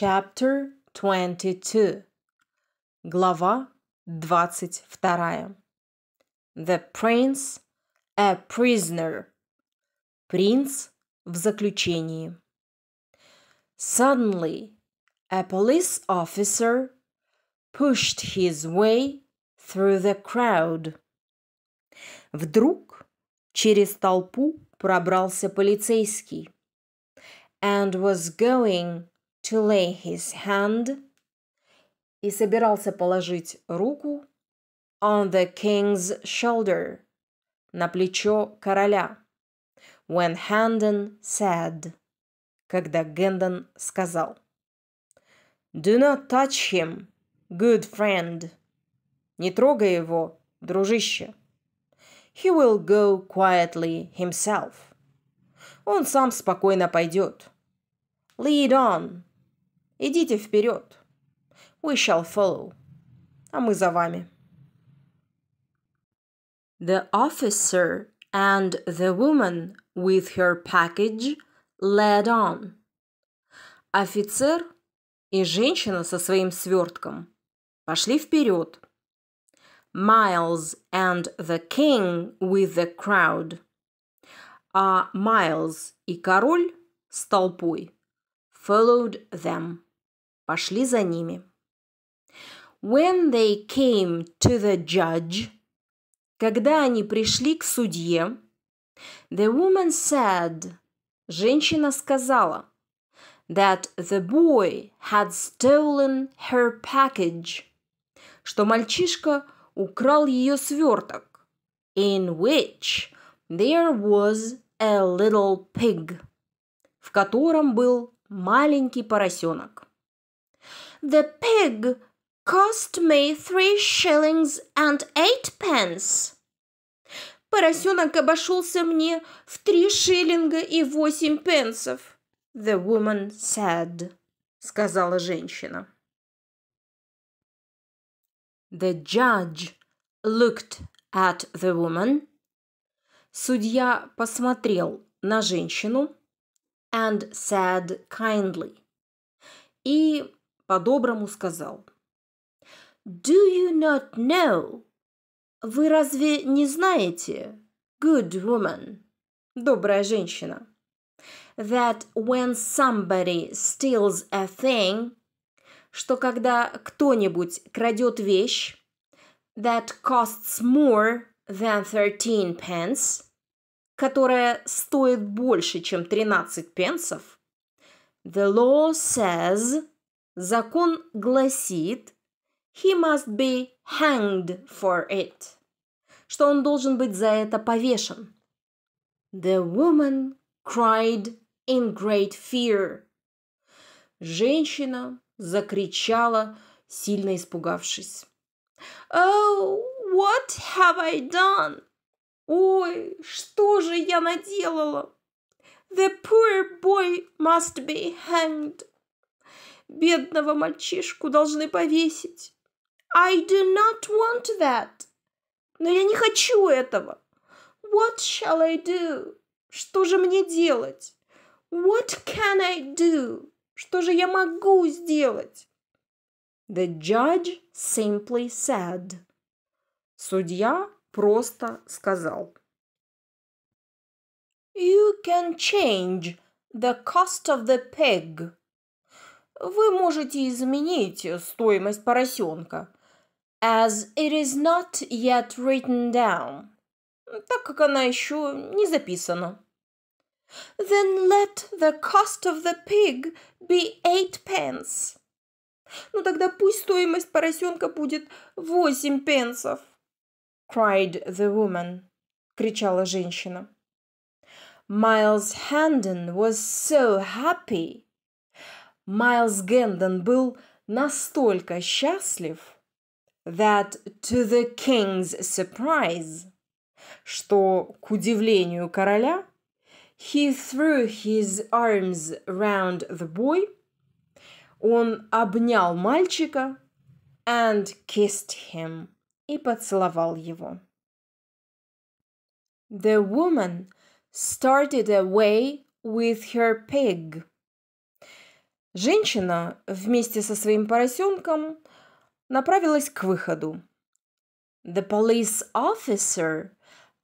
Chapter 22. Глава 22. The Prince a prisoner. Принц в заключении. Suddenly, a police officer pushed his way through the crowd. Вдруг через толпу пробрался полицейский and was going to lay his hand и собирался положить руку on the king's shoulder на плечо короля. When Handon said, когда Гендон сказал, Do not touch him, good friend. Не трогай его, дружище. He will go quietly himself. Он сам спокойно пойдет. Lead on, Идите вперед. We shall follow. А мы за вами. The officer and the woman with her package led on. Офицер и женщина со своим свертком пошли вперед. Miles and the king with the crowd. А Майлз и король с толпой followed them пошли за ними. When they came to the judge, когда они пришли к судье, the woman said, женщина сказала, that the boy had stolen her package, что мальчишка украл ее сверток, in which there was a little pig, в котором был маленький поросенок. The pig cost me three shillings and eight pence. Поросенок обошелся мне в три шиллинга и восемь пенсов. The woman said, сказала женщина. The judge looked at the woman. Судья посмотрел на женщину and said kindly. И по-доброму сказал. Do you not know? Вы разве не знаете, good woman, добрая женщина, that when somebody steals a thing, что когда кто-нибудь крадет вещь, that costs more than thirteen pence, которая стоит больше, чем тринадцать пенсов, the law says – Закон гласит «He must be hanged for it», что он должен быть за это повешен. The woman cried in great fear. Женщина закричала, сильно испугавшись. Oh, what have I done? Ой, что же я наделала? The poor boy must be hanged. Бедного мальчишку должны повесить. I do not want that. Но я не хочу этого. What shall I do? Что же мне делать? What can I do? Что же я могу сделать? The judge simply said. Судья просто сказал. You can change the cost of the pig вы можете изменить стоимость поросенка. As it is not yet written down. Так как она еще не записана. Then let the cost of the pig be eight pence. Ну тогда пусть стоимость поросенка будет восемь пенсов. Cried the woman. Кричала женщина. Miles Handon was so happy. Miles Гендон был настолько счастлив, that to the king's surprise, что, к удивлению короля, he threw his arms round the boy, он обнял мальчика and kissed him и поцеловал его. The woman started away with her pig. Женщина вместе со своим поросенком направилась к выходу. The police officer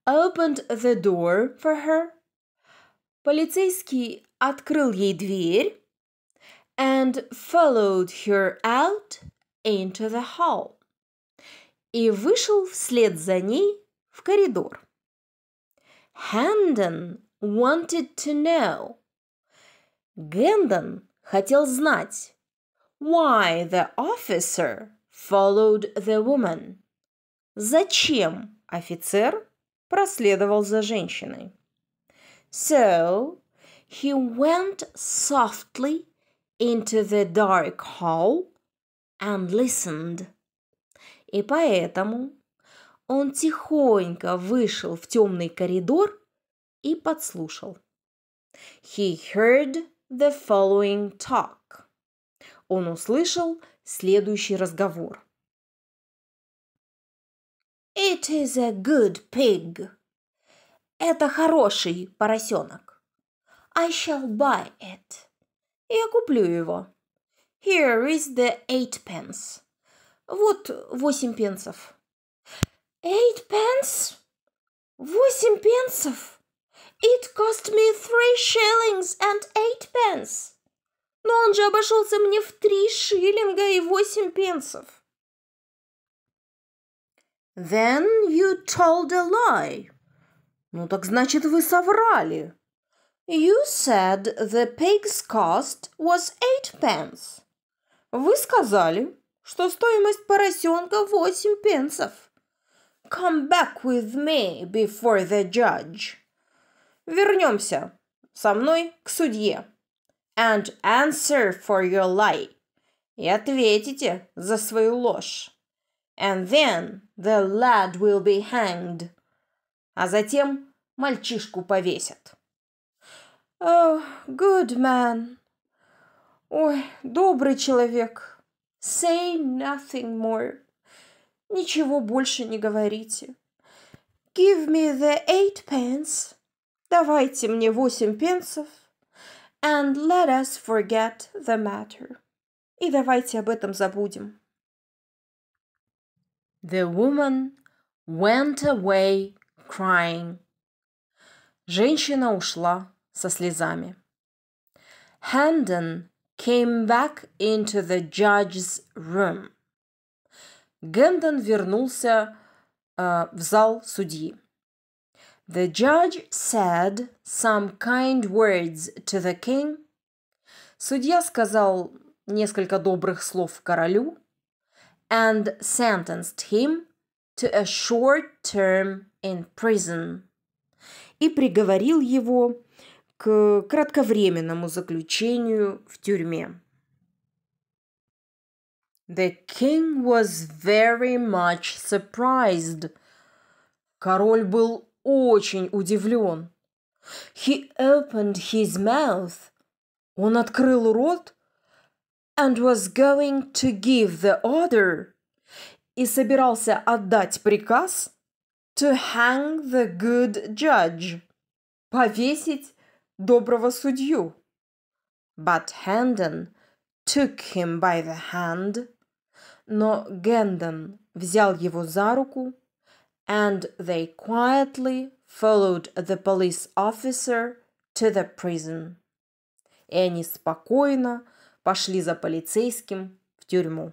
opened the door for her. Полицейский открыл ей дверь and followed her out into the hall. И вышел вслед за ней в коридор. Хендон wanted to know. Гендон хотел знать why the officer followed the woman. Зачем офицер проследовал за женщиной? So he went softly into the dark hall and listened. И поэтому он тихонько вышел в темный коридор и подслушал. He heard the following talk. Он услышал следующий разговор. It is a good pig. Это хороший поросенок. I shall buy it. Я куплю его. Here is the eight pence. Вот восемь пенсов. Eight pence? Восемь пенсов? It cost me three shillings and eight pence. Но он же обошелся мне в три шиллинга и восемь пенсов. Then you told a lie. Ну так значит вы соврали. You said the pig's cost was eight pence. Вы сказали, что стоимость поросенка восемь пенсов. Come back with me before the judge. Вернемся со мной к судье. And answer for your lie. И ответите за свою ложь. And then the lad will be hanged. А затем мальчишку повесят. Oh, good man. Ой, добрый человек. Say nothing more. Ничего больше не говорите. Give me the eight pence. Давайте мне восемь пенсов. And let us forget the matter. И давайте об этом забудем. The woman went away crying. Женщина ушла со слезами. Handon came back into the judge's room. Гэндон вернулся э, в зал судьи. The judge said some kind words to the king. Судья сказал несколько добрых слов королю and sentenced him to a short term in prison. И приговорил его к кратковременному заключению в тюрьме. The king was very much surprised. Король был очень удивлен. He opened his mouth. Он открыл рот and was going to give the order. И собирался отдать приказ to hang the good judge. Повесить доброго судью. But Handon took him by the hand. Но Гендон взял его за руку and they quietly followed the police officer to the prison. И они спокойно пошли за полицейским в тюрьму.